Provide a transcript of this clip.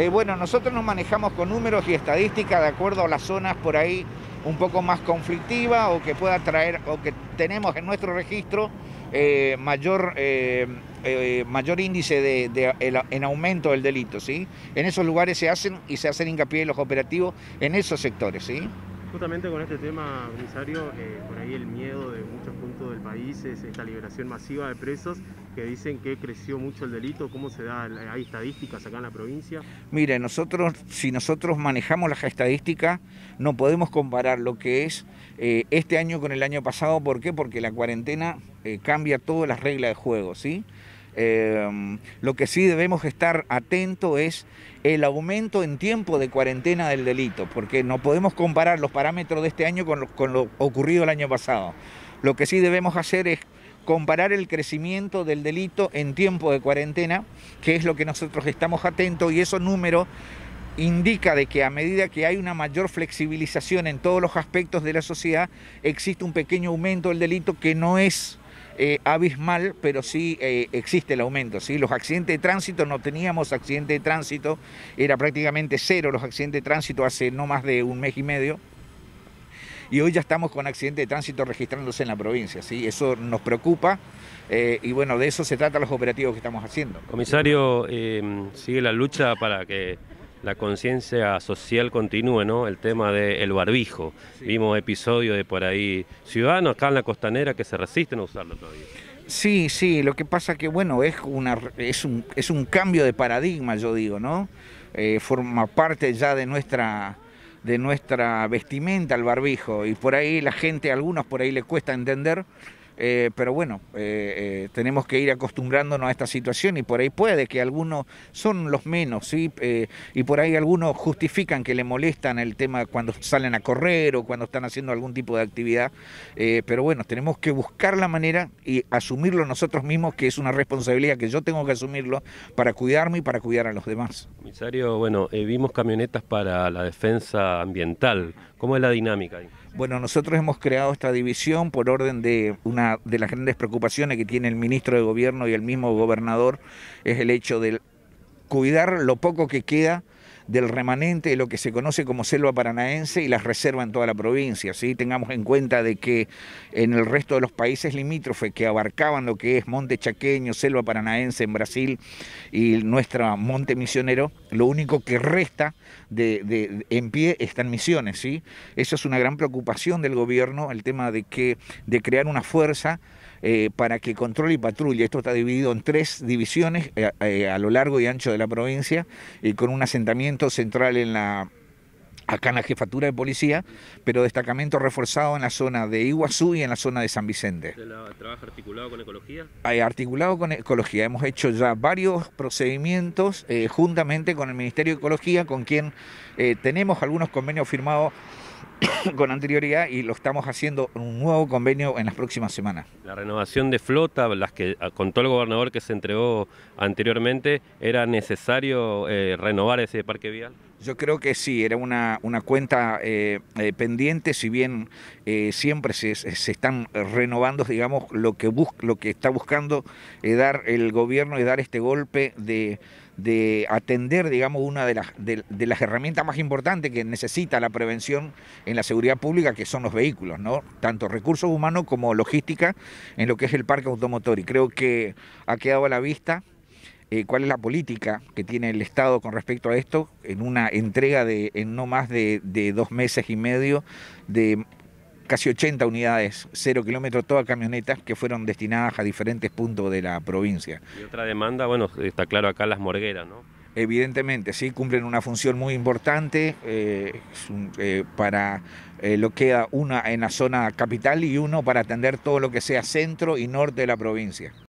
Eh, bueno, nosotros nos manejamos con números y estadísticas de acuerdo a las zonas por ahí un poco más conflictivas o que pueda traer o que tenemos en nuestro registro eh, mayor, eh, mayor índice de, en aumento del delito. ¿sí? En esos lugares se hacen y se hacen hincapié los operativos en esos sectores. ¿sí? Justamente con este tema, comisario, eh, por ahí el miedo de muchos puntos del país es esta liberación masiva de presos que dicen que creció mucho el delito. ¿Cómo se da? ¿Hay estadísticas acá en la provincia? Mire, nosotros, si nosotros manejamos las estadísticas, no podemos comparar lo que es eh, este año con el año pasado. ¿Por qué? Porque la cuarentena eh, cambia todas las reglas de juego, ¿sí? Em, lo que sí debemos estar atento es el aumento en tiempo de cuarentena del delito, porque no podemos comparar los parámetros de este año con lo, ocurrido el año pasado. Lo que sí debemos hacer es comparar el crecimiento del delito en tiempo de cuarentena, que es lo que nosotros estamos atentos, y esos números indica de que a medida que hay una mayor flexibilización en todos los aspectos de la sociedad, existe un pequeño aumento del delito que no es eh, abismal, pero sí eh, existe el aumento. ¿sí? Los accidentes de tránsito, no teníamos accidentes de tránsito, era prácticamente cero los accidentes de tránsito hace no más de un mes y medio y hoy ya estamos con accidentes de tránsito registrándose en la provincia. ¿sí? Eso nos preocupa eh, y bueno, de eso se trata los operativos que estamos haciendo. Comisario, sigue la lucha para que la conciencia social continúa, ¿no? El tema del barbijo. Vimos episodios de por ahí ciudadanos acá en la costanera que se resisten a usarlo todavía. Sí, sí, lo que pasa que, bueno, es, una, es, un, es un cambio de paradigma, yo digo, ¿no? Eh, forma parte ya de nuestra, de nuestra vestimenta el barbijo y por ahí la gente, a algunos por ahí les cuesta entender eh, pero bueno, eh, eh, tenemos que ir acostumbrándonos a esta situación y por ahí puede que algunos son los menos, ¿sí? y por ahí algunos justifican que le molestan el tema cuando salen a correr o cuando están haciendo algún tipo de actividad, pero bueno, tenemos que buscar la manera y asumirlo nosotros mismos, que es una responsabilidad que yo tengo que asumirlo para cuidarme y para cuidar a los demás. Comisario, bueno, vimos camionetas para la defensa ambiental, ¿cómo es la dinámica ahí? Bueno, nosotros hemos creado esta división por orden de una de las grandes preocupaciones que tiene el ministro de Gobierno y el mismo gobernador, es el hecho de cuidar lo poco que queda del remanente de lo que se conoce como selva paranaense y las reserva en toda la provincia. ¿sí? Tengamos en cuenta de que en el resto de los países limítrofes que abarcaban lo que es monte chaqueño, selva paranaense en Brasil y nuestra monte misionero, lo único que resta de, en pie están misiones. ¿sí? Eso es una gran preocupación del gobierno, el tema de, que, de crear una fuerza eh, para que controle y patrulla. Esto está dividido en tres divisiones eh, eh, a lo largo y ancho de la provincia, y con un asentamiento central en la acá en la jefatura de policía, pero destacamento reforzado en la zona de Iguazú y en la zona de San Vicente. ¿Trabaja articulado con ecología? articulado con ecología. Hemos hecho ya varios procedimientos juntamente con el Ministerio de Ecología, con quien tenemos algunos convenios firmados con anterioridad y lo estamos haciendo en un nuevo convenio en las próximas semanas. La renovación de flota, las que ah, contó el gobernador que se entregó anteriormente, ¿era necesario eh, renovar ese parque vial? Yo creo que sí, era una, una cuenta eh, eh, pendiente, si bien siempre se, están renovando, digamos, lo que, lo que está buscando dar el gobierno es dar este golpe de, de atender, digamos, una de las, de, las herramientas más importantes que necesita la prevención en la seguridad pública, que son los vehículos, ¿no? Tanto recursos humanos como logística en lo que es el parque automotor. Y creo que ha quedado a la vista eh, cuál es la política que tiene el Estado con respecto a esto en una entrega de no más de, de dos meses y medio de casi 80 unidades, 0 kilómetros, todas camionetas que fueron destinadas a diferentes puntos de la provincia. Y otra demanda, bueno, está claro acá las morgueras, ¿no? Evidentemente, sí, cumplen una función muy importante eh, eh, para eh, lo que queda una en la zona capital y uno para atender todo lo que sea centro y norte de la provincia.